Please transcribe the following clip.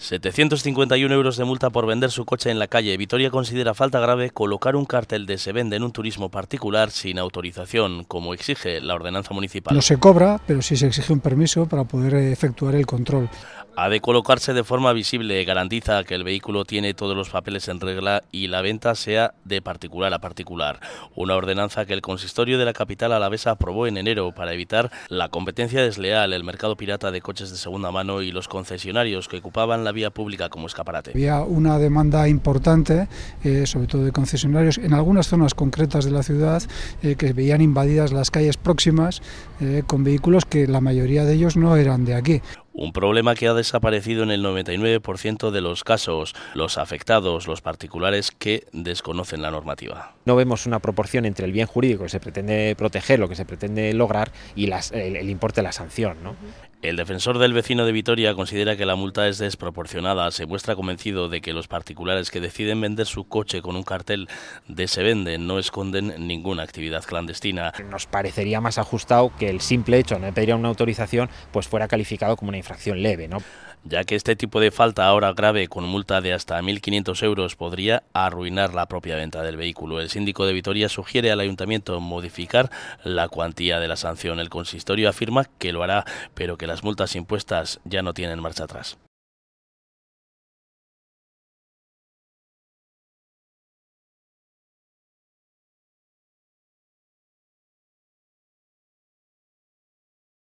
751 euros de multa por vender su coche en la calle. Vitoria considera falta grave colocar un cartel de se vende en un turismo particular sin autorización, como exige la ordenanza municipal. No se cobra, pero sí se exige un permiso para poder eh, efectuar el control. Ha de colocarse de forma visible, garantiza que el vehículo tiene todos los papeles en regla y la venta sea de particular a particular. Una ordenanza que el consistorio de la capital alavesa aprobó en enero para evitar la competencia desleal, el mercado pirata de coches de segunda mano y los concesionarios que ocupaban la vía pública como escaparate. Había una demanda importante, eh, sobre todo de concesionarios, en algunas zonas concretas de la ciudad eh, que veían invadidas las calles próximas eh, con vehículos que la mayoría de ellos no eran de aquí un problema que ha desaparecido en el 99% de los casos, los afectados, los particulares que desconocen la normativa. No vemos una proporción entre el bien jurídico que se pretende proteger, lo que se pretende lograr y el, importe de la sanción. ¿no? El defensor del vecino de Vitoria considera que la multa es desproporcionada. Se muestra convencido de que los particulares que deciden vender su coche con un cartel de se vende no esconden ninguna actividad clandestina. Nos parecería más ajustado que el simple hecho de pedir una autorización pues fuera calificado como una infracción leve, ¿no? Ya que este tipo de falta ahora grave con multa de hasta 1.500 euros podría arruinar la propia venta del vehículo. El síndico de Vitoria sugiere al ayuntamiento modificar la cuantía de la sanción. El consistorio afirma que lo hará, pero que las multas impuestas ya no tienen marcha atrás.